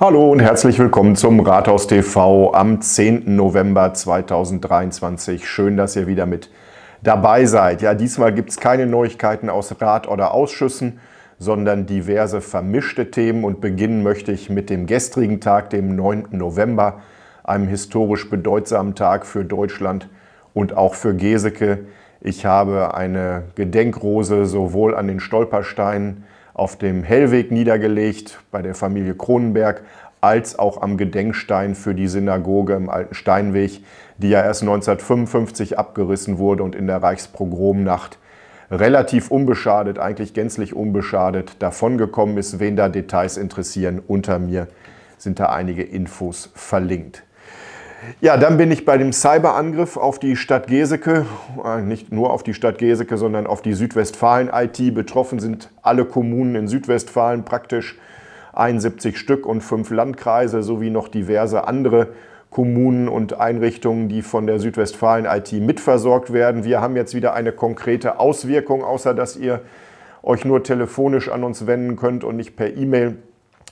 Hallo und herzlich willkommen zum Rathaus TV am 10. November 2023. Schön, dass ihr wieder mit dabei seid. Ja, diesmal gibt es keine Neuigkeiten aus Rat oder Ausschüssen, sondern diverse vermischte Themen und beginnen möchte ich mit dem gestrigen Tag, dem 9. November, einem historisch bedeutsamen Tag für Deutschland und auch für Geseke. Ich habe eine Gedenkrose sowohl an den Stolpersteinen auf dem Hellweg niedergelegt bei der Familie Kronenberg, als auch am Gedenkstein für die Synagoge im Alten Steinweg, die ja erst 1955 abgerissen wurde und in der Reichspogromnacht relativ unbeschadet, eigentlich gänzlich unbeschadet davongekommen ist. Wen da Details interessieren, unter mir sind da einige Infos verlinkt. Ja, dann bin ich bei dem Cyberangriff auf die Stadt Geseke, äh, nicht nur auf die Stadt Geseke, sondern auf die Südwestfalen-IT. Betroffen sind alle Kommunen in Südwestfalen, praktisch 71 Stück und fünf Landkreise sowie noch diverse andere Kommunen und Einrichtungen, die von der Südwestfalen-IT mitversorgt werden. Wir haben jetzt wieder eine konkrete Auswirkung, außer dass ihr euch nur telefonisch an uns wenden könnt und nicht per E-Mail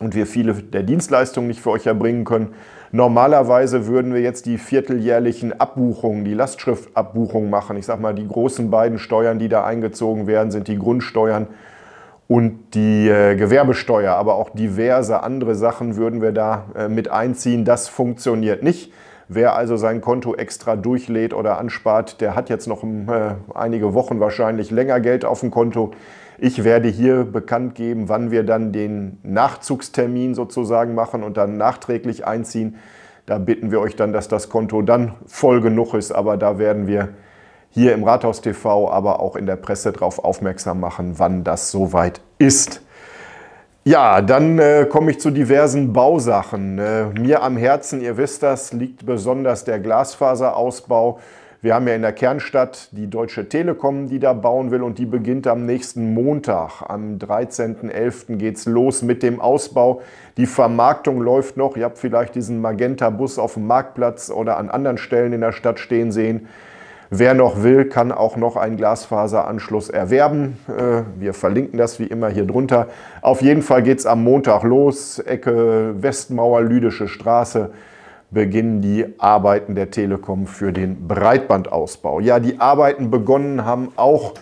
und wir viele der Dienstleistungen nicht für euch erbringen können. Normalerweise würden wir jetzt die vierteljährlichen Abbuchungen, die Lastschriftabbuchungen machen. Ich sage mal, die großen beiden Steuern, die da eingezogen werden, sind die Grundsteuern und die äh, Gewerbesteuer. Aber auch diverse andere Sachen würden wir da äh, mit einziehen. Das funktioniert nicht. Wer also sein Konto extra durchlädt oder anspart, der hat jetzt noch hm, äh, einige Wochen wahrscheinlich länger Geld auf dem Konto. Ich werde hier bekannt geben, wann wir dann den Nachzugstermin sozusagen machen und dann nachträglich einziehen. Da bitten wir euch dann, dass das Konto dann voll genug ist, aber da werden wir hier im Rathaus TV, aber auch in der Presse darauf aufmerksam machen, wann das soweit ist. Ja, dann äh, komme ich zu diversen Bausachen. Äh, mir am Herzen, ihr wisst das, liegt besonders der Glasfaserausbau. Wir haben ja in der Kernstadt die Deutsche Telekom, die da bauen will und die beginnt am nächsten Montag. Am 13.11. geht es los mit dem Ausbau. Die Vermarktung läuft noch. Ihr habt vielleicht diesen Magenta-Bus auf dem Marktplatz oder an anderen Stellen in der Stadt stehen sehen. Wer noch will, kann auch noch einen Glasfaseranschluss erwerben. Äh, wir verlinken das wie immer hier drunter. Auf jeden Fall geht es am Montag los. Ecke Westmauer, Lüdische Straße beginnen die Arbeiten der Telekom für den Breitbandausbau. Ja, die Arbeiten begonnen haben auch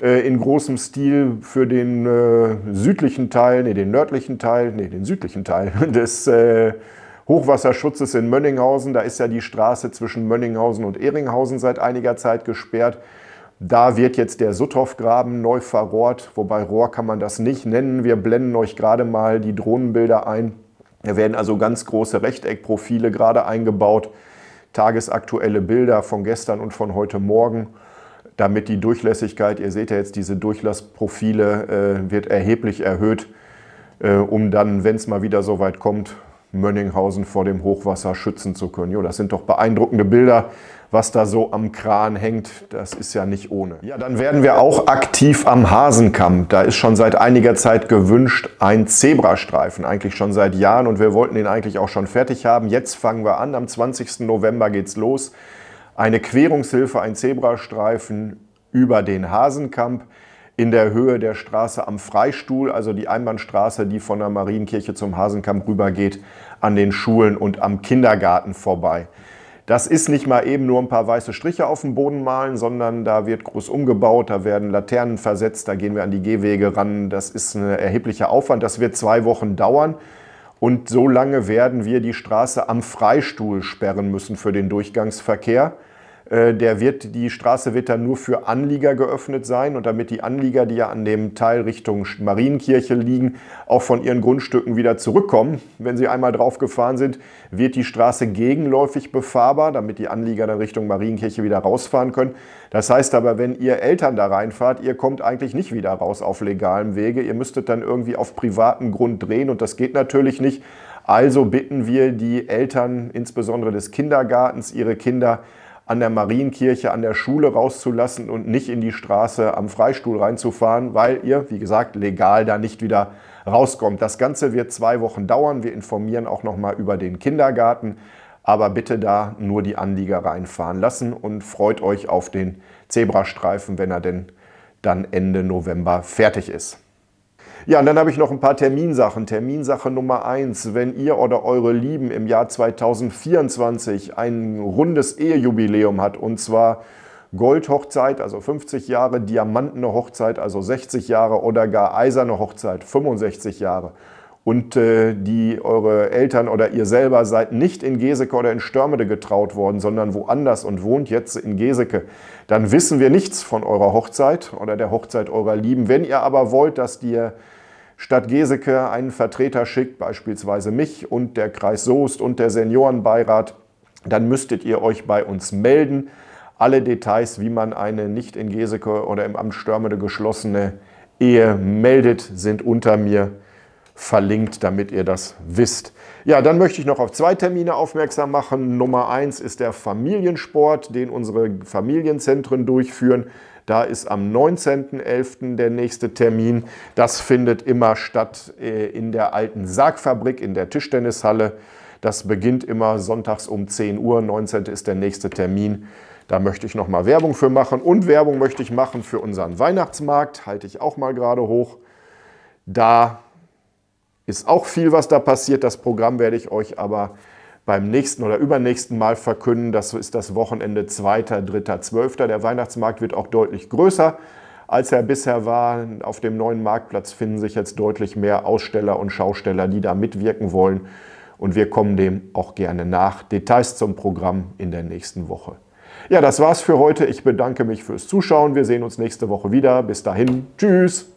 äh, in großem Stil für den äh, südlichen Teil, nee, den nördlichen Teil, nee, den südlichen Teil des äh, Hochwasserschutzes in Mönninghausen. Da ist ja die Straße zwischen Mönninghausen und Ehringhausen seit einiger Zeit gesperrt. Da wird jetzt der Sutthoff-Graben neu verrohrt, wobei Rohr kann man das nicht nennen. Wir blenden euch gerade mal die Drohnenbilder ein. Da werden also ganz große Rechteckprofile gerade eingebaut, tagesaktuelle Bilder von gestern und von heute Morgen, damit die Durchlässigkeit, ihr seht ja jetzt diese Durchlassprofile, äh, wird erheblich erhöht, äh, um dann, wenn es mal wieder so weit kommt, Mönninghausen vor dem Hochwasser schützen zu können. Jo, das sind doch beeindruckende Bilder, was da so am Kran hängt. Das ist ja nicht ohne. Ja, dann werden wir auch aktiv am Hasenkamm. Da ist schon seit einiger Zeit gewünscht ein Zebrastreifen, eigentlich schon seit Jahren und wir wollten ihn eigentlich auch schon fertig haben. Jetzt fangen wir an. Am 20. November geht's los. Eine Querungshilfe, ein Zebrastreifen über den Hasenkamp in der Höhe der Straße am Freistuhl, also die Einbahnstraße, die von der Marienkirche zum Hasenkamp rübergeht, an den Schulen und am Kindergarten vorbei. Das ist nicht mal eben nur ein paar weiße Striche auf dem Boden malen, sondern da wird groß umgebaut, da werden Laternen versetzt, da gehen wir an die Gehwege ran. Das ist ein erheblicher Aufwand, das wird zwei Wochen dauern. Und so lange werden wir die Straße am Freistuhl sperren müssen für den Durchgangsverkehr. Äh, der wird, die Straße wird dann nur für Anlieger geöffnet sein und damit die Anlieger, die ja an dem Teil Richtung Marienkirche liegen, auch von ihren Grundstücken wieder zurückkommen. Wenn sie einmal drauf gefahren sind, wird die Straße gegenläufig befahrbar, damit die Anlieger dann Richtung Marienkirche wieder rausfahren können. Das heißt aber, wenn ihr Eltern da reinfahrt, ihr kommt eigentlich nicht wieder raus auf legalem Wege. Ihr müsstet dann irgendwie auf privatem Grund drehen und das geht natürlich nicht. Also bitten wir die Eltern, insbesondere des Kindergartens, ihre Kinder an der Marienkirche, an der Schule rauszulassen und nicht in die Straße am Freistuhl reinzufahren, weil ihr, wie gesagt, legal da nicht wieder rauskommt. Das Ganze wird zwei Wochen dauern. Wir informieren auch nochmal über den Kindergarten. Aber bitte da nur die Anlieger reinfahren lassen und freut euch auf den Zebrastreifen, wenn er denn dann Ende November fertig ist. Ja, und dann habe ich noch ein paar Terminsachen. Terminsache Nummer eins: Wenn ihr oder eure Lieben im Jahr 2024 ein rundes Ehejubiläum hat, und zwar Goldhochzeit, also 50 Jahre, diamantene Hochzeit, also 60 Jahre oder gar eiserne Hochzeit, 65 Jahre und äh, die eure Eltern oder ihr selber seid nicht in Geseke oder in Störmede getraut worden, sondern woanders und wohnt jetzt in Geseke, dann wissen wir nichts von eurer Hochzeit oder der Hochzeit eurer Lieben. Wenn ihr aber wollt, dass dir Stadt Geseke einen Vertreter schickt, beispielsweise mich und der Kreis Soest und der Seniorenbeirat, dann müsstet ihr euch bei uns melden. Alle Details, wie man eine nicht in Geseke oder im Amt Störmede geschlossene Ehe meldet, sind unter mir verlinkt, damit ihr das wisst. Ja, dann möchte ich noch auf zwei Termine aufmerksam machen. Nummer eins ist der Familiensport, den unsere Familienzentren durchführen. Da ist am 19.11. der nächste Termin. Das findet immer statt äh, in der alten Sargfabrik in der Tischtennishalle. Das beginnt immer sonntags um 10 Uhr. 19. ist der nächste Termin. Da möchte ich nochmal Werbung für machen. Und Werbung möchte ich machen für unseren Weihnachtsmarkt. Halte ich auch mal gerade hoch. Da ist auch viel, was da passiert. Das Programm werde ich euch aber beim nächsten oder übernächsten Mal verkünden. Das ist das Wochenende 2., 3., 12. Der Weihnachtsmarkt wird auch deutlich größer, als er bisher war. Auf dem neuen Marktplatz finden sich jetzt deutlich mehr Aussteller und Schausteller, die da mitwirken wollen. Und wir kommen dem auch gerne nach. Details zum Programm in der nächsten Woche. Ja, das war's für heute. Ich bedanke mich fürs Zuschauen. Wir sehen uns nächste Woche wieder. Bis dahin. Tschüss.